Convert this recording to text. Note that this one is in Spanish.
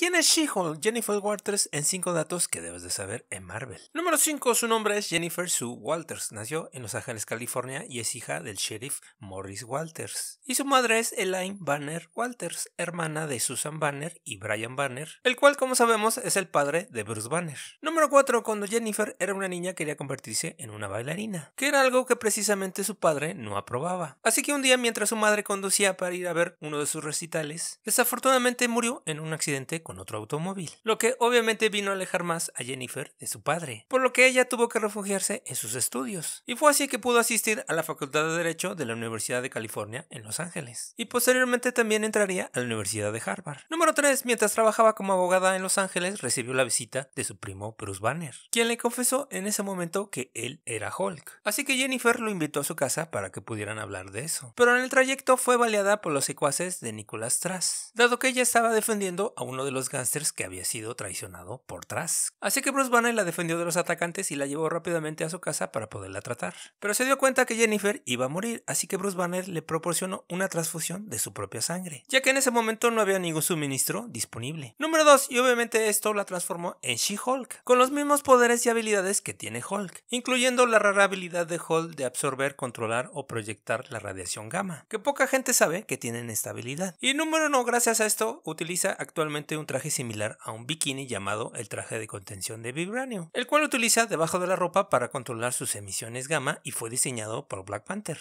¿Quién es She-Hulk? Jennifer Walters en 5 datos que debes de saber en Marvel. Número 5. Su nombre es Jennifer Sue Walters. Nació en Los Ángeles, California y es hija del sheriff Morris Walters. Y su madre es Elaine Banner Walters, hermana de Susan Banner y Brian Banner, el cual, como sabemos, es el padre de Bruce Banner. Número 4. Cuando Jennifer era una niña quería convertirse en una bailarina, que era algo que precisamente su padre no aprobaba. Así que un día, mientras su madre conducía para ir a ver uno de sus recitales, desafortunadamente murió en un accidente otro automóvil, lo que obviamente vino a alejar más a Jennifer de su padre, por lo que ella tuvo que refugiarse en sus estudios, y fue así que pudo asistir a la Facultad de Derecho de la Universidad de California en Los Ángeles, y posteriormente también entraría a la Universidad de Harvard. Número 3. Mientras trabajaba como abogada en Los Ángeles, recibió la visita de su primo Bruce Banner, quien le confesó en ese momento que él era Hulk. Así que Jennifer lo invitó a su casa para que pudieran hablar de eso. Pero en el trayecto fue baleada por los secuaces de Nicholas tras dado que ella estaba defendiendo a uno de los los gángsters que había sido traicionado por Tras. Así que Bruce Banner la defendió de los atacantes y la llevó rápidamente a su casa para poderla tratar. Pero se dio cuenta que Jennifer iba a morir, así que Bruce Banner le proporcionó una transfusión de su propia sangre, ya que en ese momento no había ningún suministro disponible. Número 2, y obviamente esto la transformó en She-Hulk, con los mismos poderes y habilidades que tiene Hulk, incluyendo la rara habilidad de Hulk de absorber, controlar o proyectar la radiación gamma, que poca gente sabe que tienen esta habilidad. Y número 1, gracias a esto, utiliza actualmente un traje similar a un bikini llamado el traje de contención de vibranio, el cual utiliza debajo de la ropa para controlar sus emisiones gamma y fue diseñado por Black Panther.